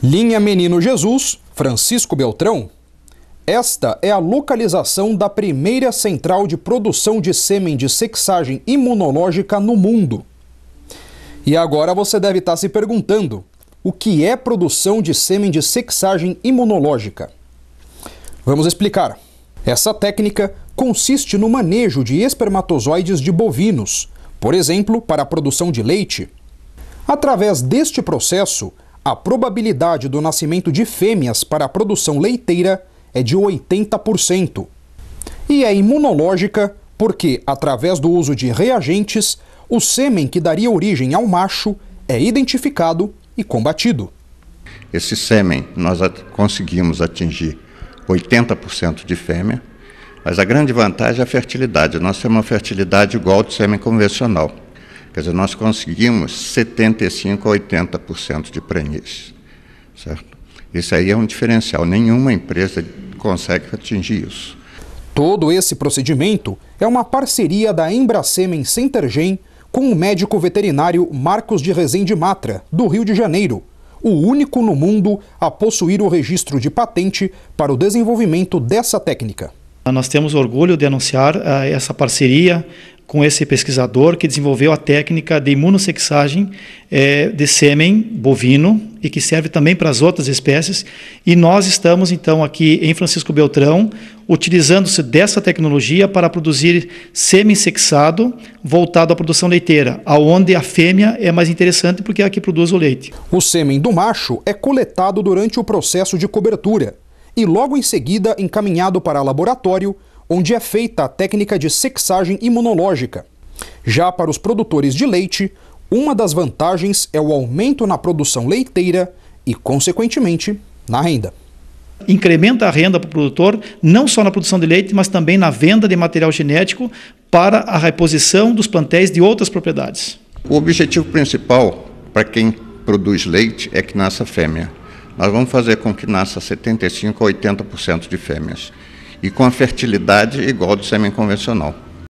Linha Menino Jesus, Francisco Beltrão. Esta é a localização da primeira central de produção de sêmen de sexagem imunológica no mundo. E agora você deve estar tá se perguntando: o que é produção de sêmen de sexagem imunológica? Vamos explicar. Essa técnica consiste no manejo de espermatozoides de bovinos, por exemplo, para a produção de leite. Através deste processo, a probabilidade do nascimento de fêmeas para a produção leiteira é de 80%. E é imunológica porque, através do uso de reagentes, o sêmen que daria origem ao macho é identificado e combatido. Esse sêmen nós conseguimos atingir 80% de fêmea, mas a grande vantagem é a fertilidade. Nós temos uma fertilidade igual ao sêmen convencional. Quer dizer, nós conseguimos 75% a 80% de preenche, certo? Isso aí é um diferencial, nenhuma empresa consegue atingir isso. Todo esse procedimento é uma parceria da Embracemen Centergen com o médico veterinário Marcos de Rezende Matra, do Rio de Janeiro, o único no mundo a possuir o registro de patente para o desenvolvimento dessa técnica. Nós temos orgulho de anunciar eh, essa parceria com esse pesquisador que desenvolveu a técnica de imunossexagem é, de sêmen bovino e que serve também para as outras espécies. E nós estamos, então, aqui em Francisco Beltrão, utilizando-se dessa tecnologia para produzir sêmen sexado voltado à produção leiteira, aonde a fêmea é mais interessante porque é a que produz o leite. O sêmen do macho é coletado durante o processo de cobertura e logo em seguida encaminhado para laboratório onde é feita a técnica de sexagem imunológica. Já para os produtores de leite, uma das vantagens é o aumento na produção leiteira e, consequentemente, na renda. Incrementa a renda para o produtor, não só na produção de leite, mas também na venda de material genético para a reposição dos plantéis de outras propriedades. O objetivo principal para quem produz leite é que nasça fêmea. Nós vamos fazer com que nasça 75 a 80% de fêmeas e com a fertilidade igual do sêmen convencional.